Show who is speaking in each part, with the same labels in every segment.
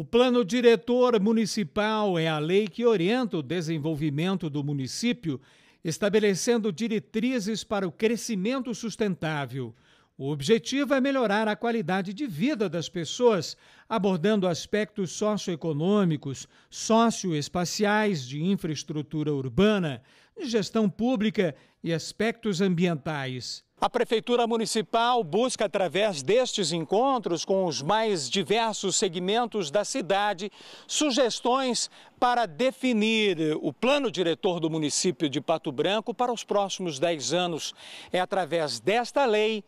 Speaker 1: O plano diretor municipal é a lei que orienta o desenvolvimento do município, estabelecendo diretrizes para o crescimento sustentável. O objetivo é melhorar a qualidade de vida das pessoas, abordando aspectos socioeconômicos, socioespaciais de infraestrutura urbana, de gestão pública e aspectos ambientais. A Prefeitura Municipal busca, através destes encontros com os mais diversos segmentos da cidade, sugestões para definir o plano diretor do município de Pato Branco para os próximos 10 anos. É através desta lei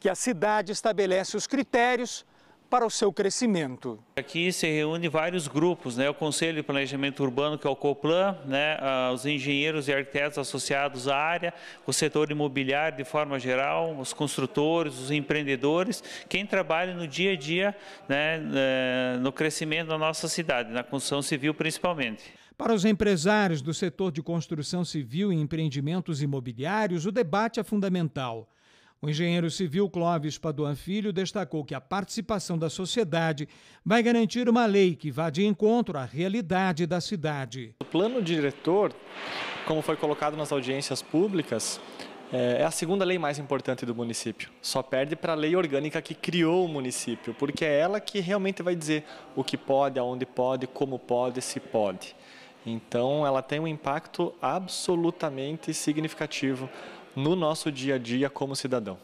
Speaker 1: que a cidade estabelece os critérios para o seu crescimento.
Speaker 2: Aqui se reúne vários grupos, né? o Conselho de Planejamento Urbano, que é o COPLAN, né? Ah, os engenheiros e arquitetos associados à área, o setor imobiliário de forma geral, os construtores, os empreendedores, quem trabalha no dia a dia né? Eh, no crescimento da nossa cidade, na construção civil principalmente.
Speaker 1: Para os empresários do setor de construção civil e empreendimentos imobiliários, o debate é fundamental. O engenheiro civil Clóvis Paduan Filho destacou que a participação da sociedade vai garantir uma lei que vá de encontro à realidade da cidade.
Speaker 3: O plano diretor, como foi colocado nas audiências públicas, é, é a segunda lei mais importante do município. Só perde para a lei orgânica que criou o município, porque é ela que realmente vai dizer o que pode, aonde pode, como pode, se pode. Então, ela tem um impacto absolutamente significativo no nosso dia a dia como cidadão.